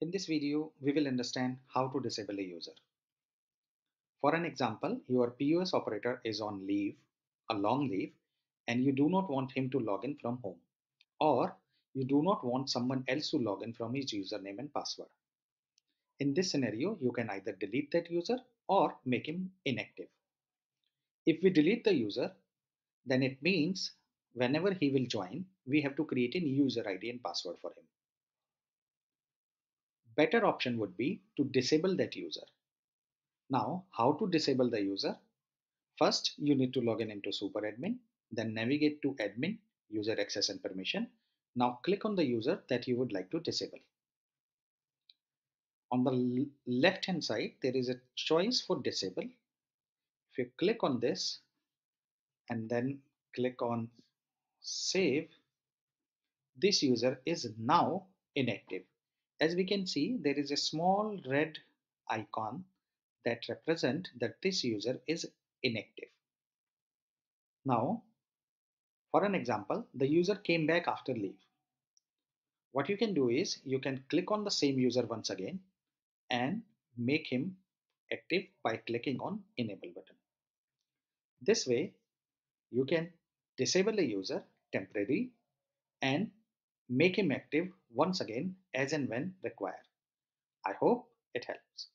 In this video, we will understand how to disable a user. For an example, your POS operator is on leave, a long leave, and you do not want him to log in from home, or you do not want someone else to log in from his username and password. In this scenario, you can either delete that user or make him inactive. If we delete the user, then it means whenever he will join, we have to create a new user ID and password for him better option would be to disable that user. Now, how to disable the user? First, you need to log in into SuperAdmin, then navigate to Admin, User Access and Permission. Now click on the user that you would like to disable. On the left hand side, there is a choice for disable. If you click on this and then click on save, this user is now inactive. As we can see, there is a small red icon that represent that this user is inactive. Now, for an example, the user came back after leave. What you can do is you can click on the same user once again and make him active by clicking on enable button. This way, you can disable a user temporarily and make him active once again as and when required. I hope it helps.